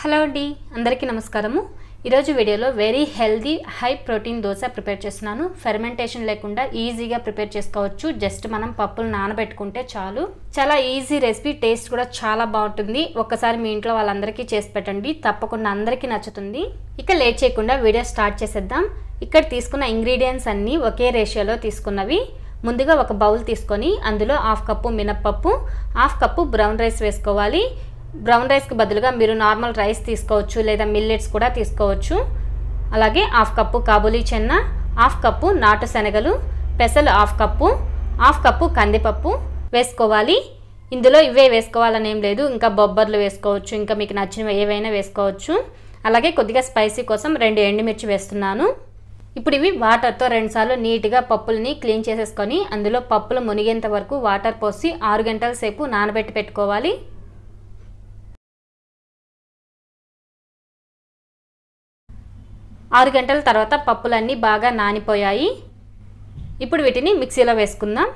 hello అండి అందరికీ నమస్కారము ఈరోజు వీడియోలో very healthy high protein dosa prepare చేస్తున్నాను ఫెర్మెంటేషన్ లేకుండా ఈజీగా ప్రిపేర్ చేసుకోవచ్చు జస్ట్ మనం పప్పులు నానబెట్టుకుంటే చాలు చాలా ఈజీ రెసిపీ టేస్ట్ కూడా చాలా బాగుంటుంది ఒక్కసారి మీ ఇంట్లో వాళ్ళందరికీ చేసి పెట్టండి తప్పకుండా అందరికీ నచ్చుతుంది ఇక లేట్ చేయకుండా వీడియో స్టార్ట్ చేసేద్దాం ఇక్కడ తీసుకున్న ఇంగ్రీడియంట్స్ అన్నీ ఒకే రేషియోలో తీసుకున్నవి ముందుగా ఒక బౌల్ తీసుకొని అందులో హాఫ్ కప్పు మినప్పప్పు హాఫ్ కప్పు బ్రౌన్ రైస్ వేసుకోవాలి బ్రౌన్ రైస్కి బదులుగా మీరు నార్మల్ రైస్ తీసుకోవచ్చు లేదా మిల్లెట్స్ కూడా తీసుకోవచ్చు అలాగే హాఫ్ కప్పు కాబులీ చెన్న హాఫ్ కప్పు నాటు శనగలు పెసలు హాఫ్ కప్పు హాఫ్ కప్పు కందిపప్పు వేసుకోవాలి ఇందులో ఇవే వేసుకోవాలని ఏం లేదు ఇంకా బొబ్బర్లు వేసుకోవచ్చు ఇంకా మీకు నచ్చినవి ఏవైనా వేసుకోవచ్చు అలాగే కొద్దిగా స్పైసీ కోసం రెండు ఎండుమిర్చి వేస్తున్నాను ఇప్పుడు ఇవి వాటర్తో రెండుసార్లు నీట్గా పప్పులని క్లీన్ చేసేసుకొని అందులో పప్పులు మునిగేంత వరకు వాటర్ పోసి ఆరు గంటల సేపు నానబెట్టి పెట్టుకోవాలి ఆరు గంటల తర్వాత పప్పులన్నీ బాగా నానిపోయాయి ఇప్పుడు వీటిని మిక్సీలో వేసుకుందాం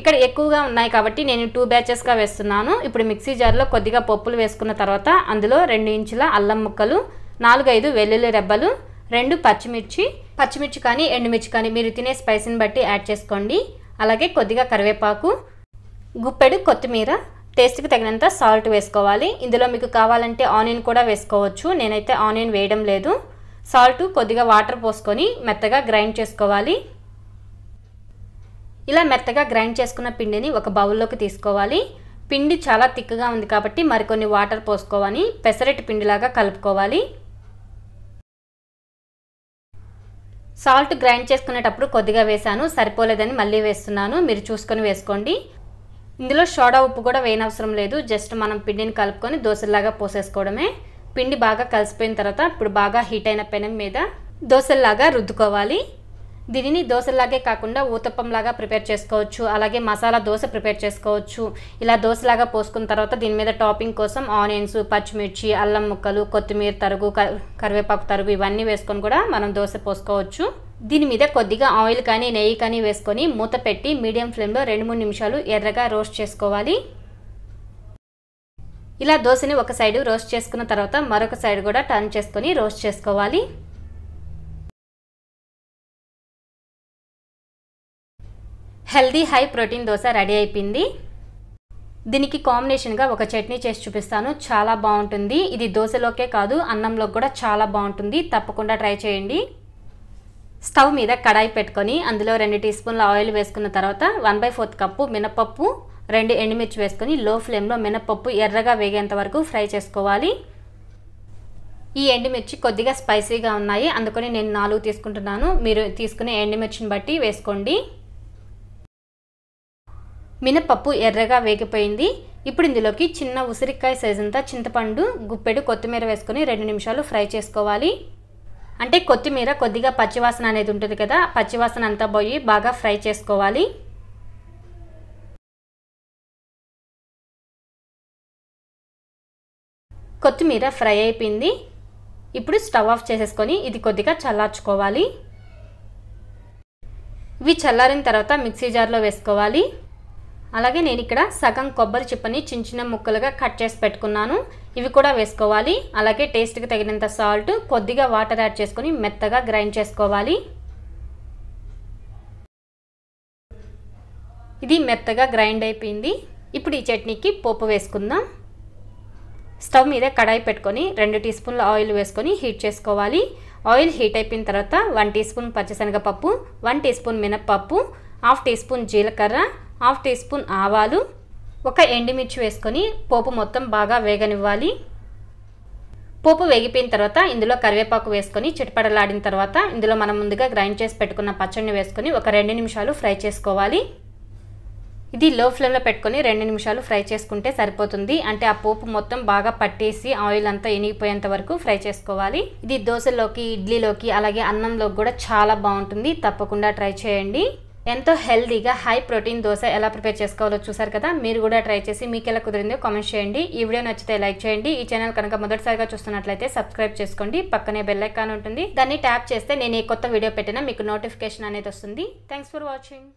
ఇక్కడ ఎక్కువగా ఉన్నాయి కాబట్టి నేను టూ బ్యాచెస్గా వేస్తున్నాను ఇప్పుడు మిక్సీ జార్లో కొద్దిగా పప్పులు వేసుకున్న తర్వాత అందులో రెండు ఇంచుల అల్లం ముక్కలు నాలుగైదు వెల్లుల్లి రెబ్బలు రెండు పచ్చిమిర్చి పచ్చిమిర్చి కానీ ఎండుమిర్చి కానీ మీరు తినే స్పైసీని బట్టి యాడ్ చేసుకోండి అలాగే కొద్దిగా కరివేపాకు గుప్పెడు కొత్తిమీర టేస్ట్కి తగినంత సాల్ట్ వేసుకోవాలి ఇందులో మీకు కావాలంటే ఆనియన్ కూడా వేసుకోవచ్చు నేనైతే ఆనియన్ వేయడం లేదు సాల్ట్ కొద్దిగా వాటర్ పోసుకొని మెత్తగా గ్రైండ్ చేసుకోవాలి ఇలా మెత్తగా గ్రైండ్ చేసుకున్న పిండిని ఒక బౌల్లోకి తీసుకోవాలి పిండి చాలా తిక్కగా ఉంది కాబట్టి మరికొన్ని వాటర్ పోసుకోవాలి పెసరెట్ పిండిలాగా కలుపుకోవాలి సాల్ట్ గ్రైండ్ చేసుకునేటప్పుడు కొద్దిగా వేశాను సరిపోలేదని మళ్ళీ వేస్తున్నాను మీరు చూసుకొని వేసుకోండి ఇందులో సోడా ఉప్పు కూడా వేయనవసరం లేదు జస్ట్ మనం పిండిని కలుపుకొని దోశలాగా పోసేసుకోవడమే పిండి బాగా కలిసిపోయిన తర్వాత ఇప్పుడు బాగా హీట్ అయిన పెనం మీద దోశల్లాగా రుద్దుకోవాలి దీనిని దోశలాగే కాకుండా ఊతప్పంలాగా ప్రిపేర్ చేసుకోవచ్చు అలాగే మసాలా దోశ ప్రిపేర్ చేసుకోవచ్చు ఇలా దోశలాగా పోసుకున్న తర్వాత దీని మీద టాపింగ్ కోసం ఆనియన్స్ పచ్చిమిర్చి అల్లం ముక్కలు కొత్తిమీర తరుగు కరివేపాకు తరుగు ఇవన్నీ వేసుకొని కూడా మనం దోశ పోసుకోవచ్చు దీని మీద కొద్దిగా ఆయిల్ కానీ నెయ్యి కానీ వేసుకొని మూత పెట్టి మీడియం ఫ్లేమ్లో రెండు మూడు నిమిషాలు ఎర్రగా రోస్ట్ చేసుకోవాలి ఇలా దోశని ఒక సైడ్ రోస్ట్ చేసుకున్న తర్వాత మరొక సైడ్ కూడా టర్న్ చేసుకొని రోస్ట్ చేసుకోవాలి healthy high protein dosa ready అయిపోయింది దీనికి కాంబినేషన్గా ఒక చట్నీ చేసి చూపిస్తాను చాలా బాగుంటుంది ఇది దోశలోకే కాదు అన్నంలో కూడా చాలా బాగుంటుంది తప్పకుండా ట్రై చేయండి స్టవ్ మీద కడాయి పెట్టుకొని అందులో రెండు టీ స్పూన్ల ఆయిల్ వేసుకున్న తర్వాత వన్ బై ఫోర్త్ కప్పు మినపప్పు రెండు ఎండుమిర్చి వేసుకొని లో ఫ్లేమ్లో మినపప్పు ఎర్రగా వేగేంత వరకు ఫ్రై చేసుకోవాలి ఈ ఎండుమిర్చి కొద్దిగా స్పైసీగా ఉన్నాయి అందుకని నేను నాలుగు తీసుకుంటున్నాను మీరు తీసుకునే ఎండుమిర్చిని బట్టి వేసుకోండి మినపప్పు ఎర్రగా వేగిపోయింది ఇప్పుడు ఇందులోకి చిన్న ఉసిరికాయ సైజ్ అంతా చింతపండు గుప్పెడు కొత్తిమీర వేసుకొని రెండు నిమిషాలు ఫ్రై చేసుకోవాలి అంటే కొత్తిమీర కొద్దిగా పచ్చివాసన అనేది ఉంటుంది కదా పచ్చివాసన అంతా పోయి బాగా ఫ్రై చేసుకోవాలి కొత్తిమీర ఫ్రై అయిపోయింది ఇప్పుడు స్టవ్ ఆఫ్ చేసేసుకొని ఇది కొద్దిగా చల్లార్చుకోవాలి ఇవి చల్లారిన తర్వాత మిక్సీ జార్లో వేసుకోవాలి అలాగే నేను ఇక్కడ సగం కొబ్బరి చిప్పని చిన్న చిన్న ముక్కలుగా కట్ చేసి పెట్టుకున్నాను ఇవి కూడా వేసుకోవాలి అలాగే టేస్ట్కి తగినంత సాల్ట్ కొద్దిగా వాటర్ యాడ్ చేసుకొని మెత్తగా గ్రైండ్ చేసుకోవాలి ఇది మెత్తగా గ్రైండ్ అయిపోయింది ఇప్పుడు ఈ చట్నీకి పోపు వేసుకుందాం స్టవ్ మీద కడాయి పెట్టుకొని రెండు టీ స్పూన్ల ఆయిల్ వేసుకొని హీట్ చేసుకోవాలి ఆయిల్ హీట్ అయిపోయిన తర్వాత వన్ టీ స్పూన్ పచ్చిశనగపప్పు వన్ టీ స్పూన్ మినప్పప్పు హాఫ్ టీ స్పూన్ జీలకర్ర హాఫ్ టీ స్పూన్ ఆవాలు ఒక ఎండుమిర్చి వేసుకొని పోపు మొత్తం బాగా వేగనివ్వాలి పోపు వేగిపోయిన తర్వాత ఇందులో కరివేపాకు వేసుకొని చిటపడలాడిన తర్వాత ఇందులో మనం ముందుగా గ్రైండ్ చేసి పెట్టుకున్న పచ్చడిని వేసుకొని ఒక రెండు నిమిషాలు ఫ్రై చేసుకోవాలి ఇది లో ఫ్లేమ్లో పెట్టుకొని రెండు నిమిషాలు ఫ్రై చేసుకుంటే సరిపోతుంది అంటే ఆ పోపు మొత్తం బాగా పట్టేసి ఆయిల్ అంతా ఎనిగిపోయేంత వరకు ఫ్రై చేసుకోవాలి ఇది దోశలోకి ఇడ్లీలోకి అలాగే అన్నంలోకి కూడా చాలా బాగుంటుంది తప్పకుండా ట్రై చేయండి ఎంతో హెల్దీగా హై ప్రోటీన్ దోశ ఎలా ప్రిపేర్ చేసుకోవాలో చూసారు కదా మీరు కూడా ట్రై చేసి మీకు ఎలా కుదిరిందో కామెంట్ చేయండి ఈ వీడియో నచ్చితే లైక్ చేయండి ఈ ఛానల్ కనుక మొదటిసారిగా చూస్తున్నట్లయితే సబ్స్క్రైబ్ చేసుకోండి పక్కనే బెల్ ఐకాన్ ఉంటుంది దాన్ని ట్యాప్ చేస్తే నేను ఏ కొత్త వీడియో పెట్టినా మీకు నోటిఫికేషన్ అనేది వస్తుంది థ్యాంక్స్ ఫర్ వాచింగ్